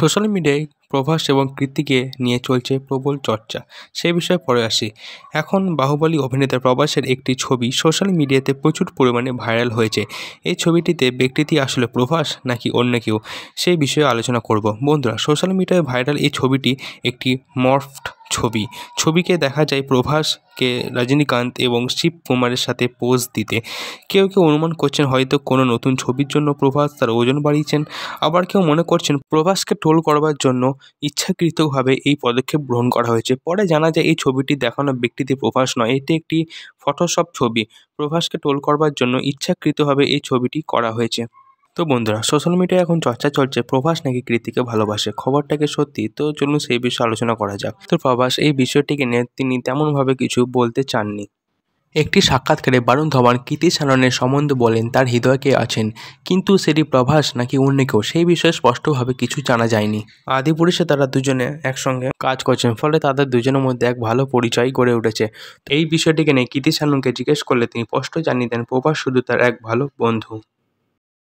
social মিডিয়ায় প্রভাস এবং কৃতিকে নিয়ে চলছে প্রবল চর্চা সে বিষয়ে পরে আসি এখন বাহুবলী অভিনেতা প্রভাসের একটি ছবি সোশ্যাল মিডিয়াতে প্রচুর পরিমাণে ভাইরাল হয়েছে এই ছবিটিতে ব্যক্তিটি আসলে প্রভাস নাকি অন্য কেউ সেই বিষয়ে আলোচনা করব বন্ধুরা সোশ্যাল মিডিয়ায় ভাইরাল এই ছবিটি একটি মর্ফড ছবি ছবিকে দেখা যায় প্রভাসকে রজনীকান্ত এবং শিব কুমারের সাথে পোজ দিতে কেউ কেউ অনুমান করছেন হয়তো কোনো নতুন ছবির জন্য প্রভাস তার ওজন বাড়িয়েছেন আবার কেউ মনে করছেন প্রভাসকে ট্রোল করবার জন্য ইচ্ছাকৃতভাবে এই পদক্ষেপ গ্রহণ করা হয়েছে পরে জানা যায় এই ছবিটি দেখানো ব্যক্তিতে প্রভাস নয় এটি একটি ফটোশপ ছবি প্রভাসকে টোল করবার জন্য ইচ্ছাকৃতভাবে এই ছবিটি করা হয়েছে তো বন্ধুরা সোশ্যাল মিডিয়ায় এখন চর্চা চলছে প্রভাস নাকি কৃতিকে ভালোবাসে খবরটাকে সত্যি তো চলুন সেই বিষয়ে আলোচনা করা যাক তো প্রভাস এই বিষয়টিকে নিয়ে তিনি তেমনভাবে কিছু বলতে চাননি একটি সাক্ষাৎকারে বারুণ ধবান কীর্তি সাননের সম্বন্ধে বলেন তার হৃদয়কে আছেন কিন্তু সেটি প্রভাস নাকি অন্য কেউ সেই বিষয়ে স্পষ্টভাবে কিছু জানা যায়নি আদিপুরুষে তারা দুজনে একসঙ্গে কাজ করছেন ফলে তাদের দুজনের মধ্যে এক ভালো পরিচয় গড়ে উঠেছে এই বিষয়টিকে নিয়ে কীর্তি সাননকে জিজ্ঞেস করলে তিনি স্পষ্ট জানিয়ে দেন প্রভাস শুধু তার এক ভালো বন্ধু